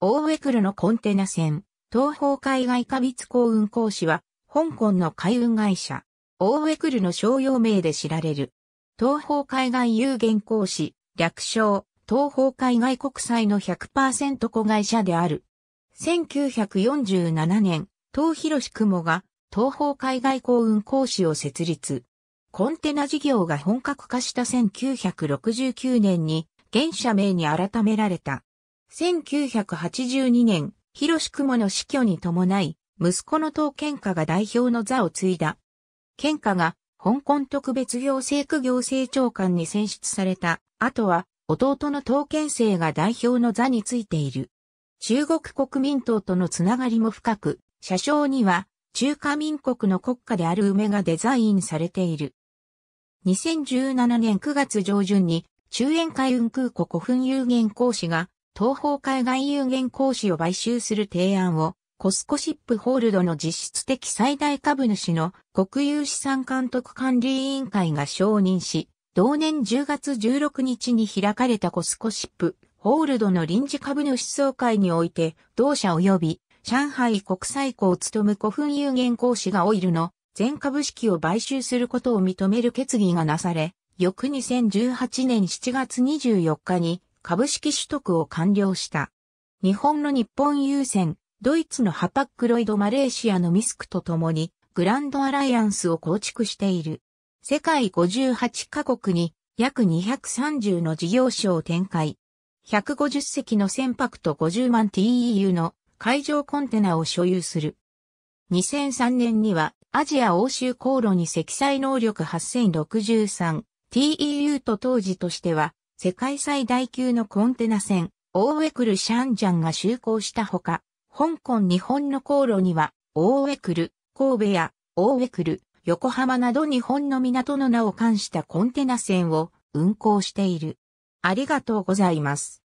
大クルのコンテナ船、東方海外過密港運航士は、香港の海運会社、大クルの商用名で知られる。東方海外有限講師略称、東方海外国債の100%子会社である。1947年、東広雲が東方海外港運講師を設立。コンテナ事業が本格化した1969年に、現社名に改められた。1982年、広志雲の死去に伴い、息子の党健家が代表の座を継いだ。健家が香港特別行政区行政長官に選出されたあとは、弟の党健生が代表の座についている。中国国民党とのつながりも深く、車掌には中華民国の国家である梅がデザインされている。2017年9月上旬に中遠海運空港古墳有限講師が東方海外有限公司を買収する提案を、コスコシップホールドの実質的最大株主の国有資産監督管理委員会が承認し、同年10月16日に開かれたコスコシップホールドの臨時株主総会において、同社及び上海国際港を務む古墳有限公司がオイルの全株式を買収することを認める決議がなされ、翌2018年7月24日に株式取得を完了した。日本の日本郵船、ドイツのハパックロイドマレーシアのミスクと共にグランドアライアンスを構築している。世界58カ国に約230の事業所を展開。150隻の船舶と50万 TEU の海上コンテナを所有する。2003年にはアジア欧州航路に積載能力 8063TEU と当時としては世界最大級のコンテナ船、ーウェクル・シャンジャンが就航したほか、香港日本の航路には、ーウェクル、神戸やーウェクル、横浜など日本の港の名を冠したコンテナ船を運航している。ありがとうございます。